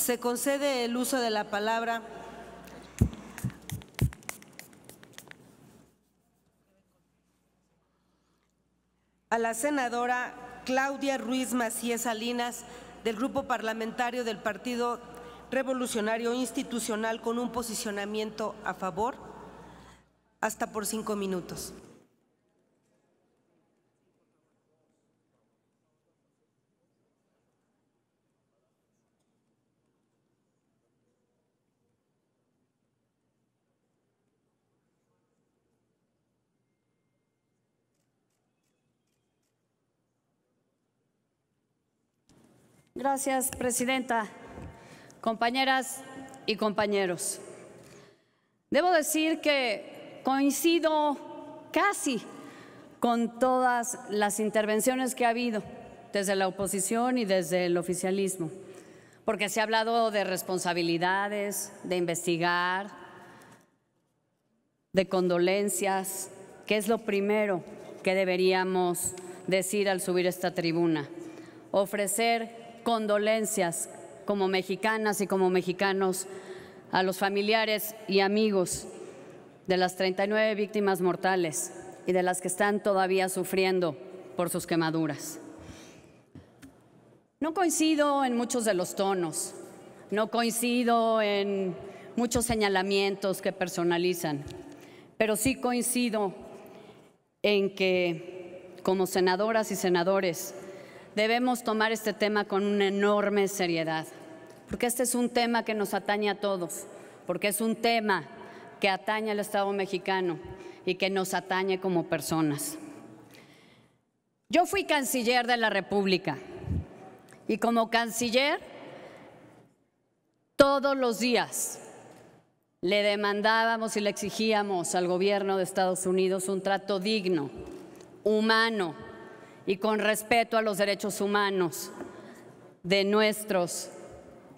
se concede el uso de la palabra a la senadora Claudia Ruiz Macías Salinas del Grupo Parlamentario del Partido Revolucionario Institucional con un posicionamiento a favor hasta por cinco minutos. Gracias, Presidenta. Compañeras y compañeros, debo decir que coincido casi con todas las intervenciones que ha habido desde la oposición y desde el oficialismo, porque se ha hablado de responsabilidades, de investigar, de condolencias, que es lo primero que deberíamos decir al subir esta tribuna, ofrecer condolencias como mexicanas y como mexicanos a los familiares y amigos de las 39 víctimas mortales y de las que están todavía sufriendo por sus quemaduras. No coincido en muchos de los tonos, no coincido en muchos señalamientos que personalizan, pero sí coincido en que como senadoras y senadores debemos tomar este tema con una enorme seriedad, porque este es un tema que nos atañe a todos, porque es un tema que atañe al Estado mexicano y que nos atañe como personas. Yo fui canciller de la República y como canciller todos los días le demandábamos y le exigíamos al gobierno de Estados Unidos un trato digno, humano, y con respeto a los derechos humanos de nuestros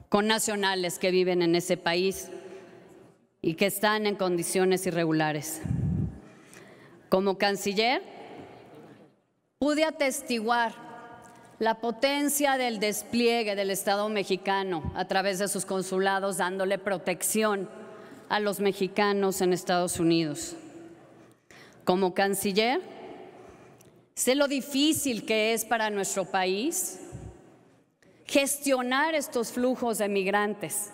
connacionales que viven en ese país y que están en condiciones irregulares. Como canciller, pude atestiguar la potencia del despliegue del Estado mexicano a través de sus consulados, dándole protección a los mexicanos en Estados Unidos. Como canciller, Sé lo difícil que es para nuestro país gestionar estos flujos de migrantes,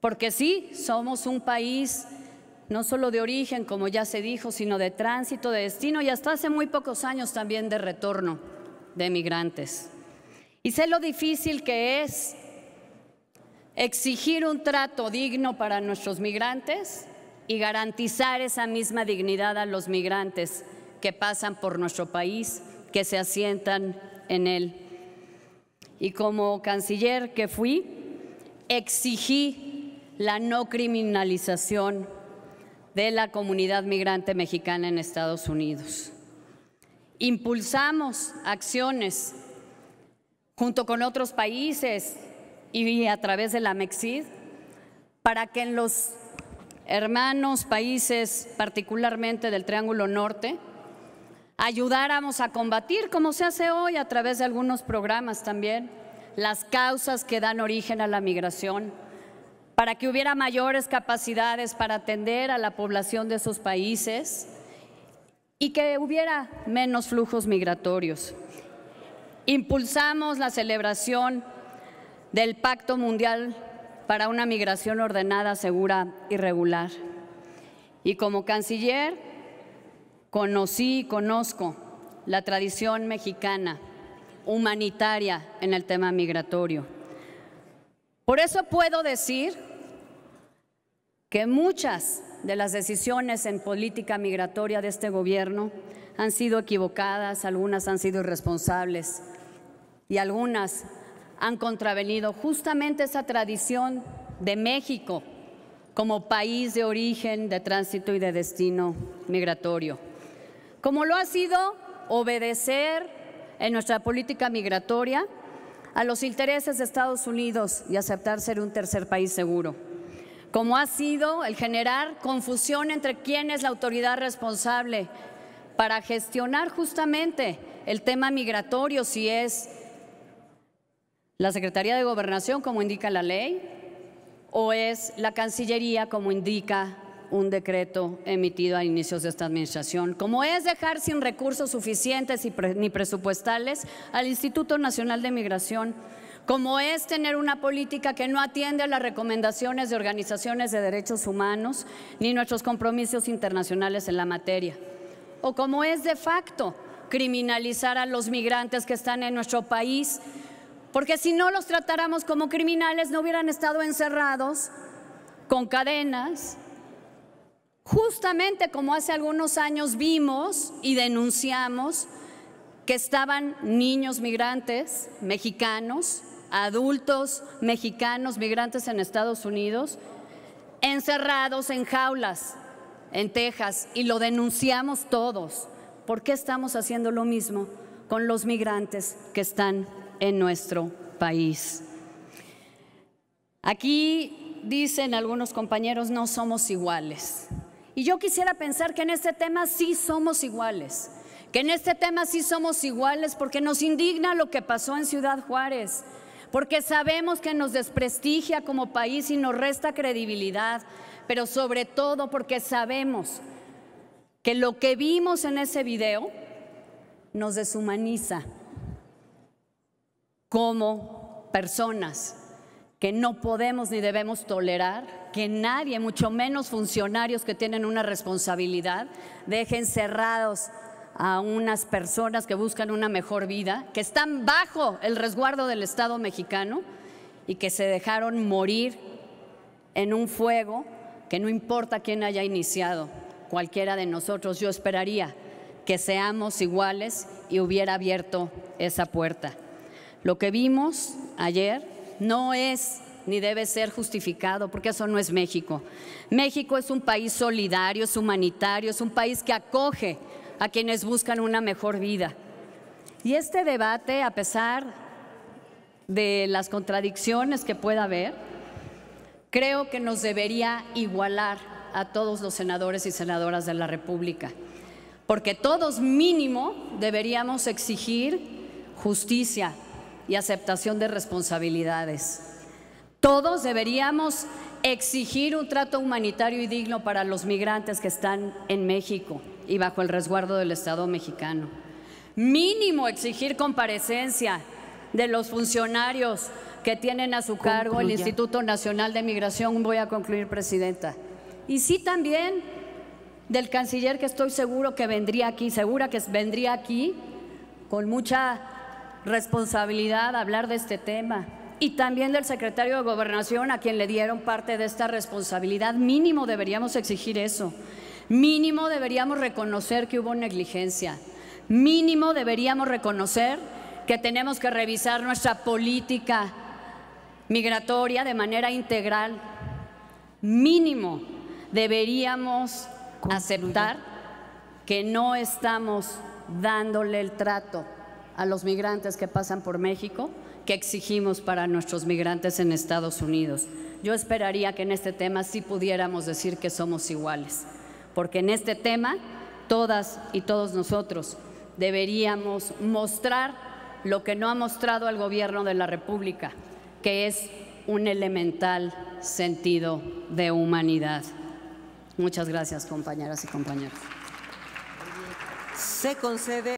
porque sí, somos un país no solo de origen, como ya se dijo, sino de tránsito, de destino y hasta hace muy pocos años también de retorno de migrantes. Y sé lo difícil que es exigir un trato digno para nuestros migrantes y garantizar esa misma dignidad a los migrantes que pasan por nuestro país, que se asientan en él. Y como canciller que fui, exigí la no criminalización de la comunidad migrante mexicana en Estados Unidos. Impulsamos acciones junto con otros países y a través de la MEXID para que en los hermanos países, particularmente del Triángulo Norte, ayudáramos a combatir, como se hace hoy a través de algunos programas también, las causas que dan origen a la migración, para que hubiera mayores capacidades para atender a la población de esos países y que hubiera menos flujos migratorios. Impulsamos la celebración del Pacto Mundial para una migración ordenada, segura y regular. Y como canciller, Conocí y conozco la tradición mexicana humanitaria en el tema migratorio. Por eso puedo decir que muchas de las decisiones en política migratoria de este gobierno han sido equivocadas, algunas han sido irresponsables y algunas han contravenido justamente esa tradición de México como país de origen, de tránsito y de destino migratorio como lo ha sido obedecer en nuestra política migratoria a los intereses de Estados Unidos y aceptar ser un tercer país seguro, como ha sido el generar confusión entre quién es la autoridad responsable para gestionar justamente el tema migratorio, si es la Secretaría de Gobernación, como indica la ley, o es la Cancillería, como indica un decreto emitido a inicios de esta administración, como es dejar sin recursos suficientes ni presupuestales al Instituto Nacional de Migración, como es tener una política que no atiende a las recomendaciones de organizaciones de derechos humanos ni nuestros compromisos internacionales en la materia, o como es de facto criminalizar a los migrantes que están en nuestro país, porque si no los tratáramos como criminales no hubieran estado encerrados con cadenas justamente como hace algunos años vimos y denunciamos que estaban niños migrantes mexicanos, adultos mexicanos migrantes en Estados Unidos, encerrados en jaulas en Texas y lo denunciamos todos. ¿Por qué estamos haciendo lo mismo con los migrantes que están en nuestro país? Aquí dicen algunos compañeros, no somos iguales. Y yo quisiera pensar que en este tema sí somos iguales, que en este tema sí somos iguales porque nos indigna lo que pasó en Ciudad Juárez, porque sabemos que nos desprestigia como país y nos resta credibilidad, pero sobre todo porque sabemos que lo que vimos en ese video nos deshumaniza como personas, que no podemos ni debemos tolerar que nadie, mucho menos funcionarios que tienen una responsabilidad, dejen cerrados a unas personas que buscan una mejor vida, que están bajo el resguardo del Estado mexicano y que se dejaron morir en un fuego que no importa quién haya iniciado, cualquiera de nosotros, yo esperaría que seamos iguales y hubiera abierto esa puerta. Lo que vimos ayer no es ni debe ser justificado, porque eso no es México. México es un país solidario, es humanitario, es un país que acoge a quienes buscan una mejor vida. Y este debate, a pesar de las contradicciones que pueda haber, creo que nos debería igualar a todos los senadores y senadoras de la República, porque todos mínimo deberíamos exigir justicia, y aceptación de responsabilidades. Todos deberíamos exigir un trato humanitario y digno para los migrantes que están en México y bajo el resguardo del Estado mexicano. Mínimo exigir comparecencia de los funcionarios que tienen a su cargo el Instituto Nacional de Migración. Voy a concluir, Presidenta. Y sí también del canciller que estoy seguro que vendría aquí, segura que vendría aquí con mucha responsabilidad hablar de este tema y también del secretario de Gobernación a quien le dieron parte de esta responsabilidad. Mínimo deberíamos exigir eso. Mínimo deberíamos reconocer que hubo negligencia. Mínimo deberíamos reconocer que tenemos que revisar nuestra política migratoria de manera integral. Mínimo deberíamos aceptar que no estamos dándole el trato a los migrantes que pasan por México que exigimos para nuestros migrantes en Estados Unidos. Yo esperaría que en este tema sí pudiéramos decir que somos iguales, porque en este tema todas y todos nosotros deberíamos mostrar lo que no ha mostrado el Gobierno de la República, que es un elemental sentido de humanidad. Muchas gracias, compañeras y compañeros. Se concede.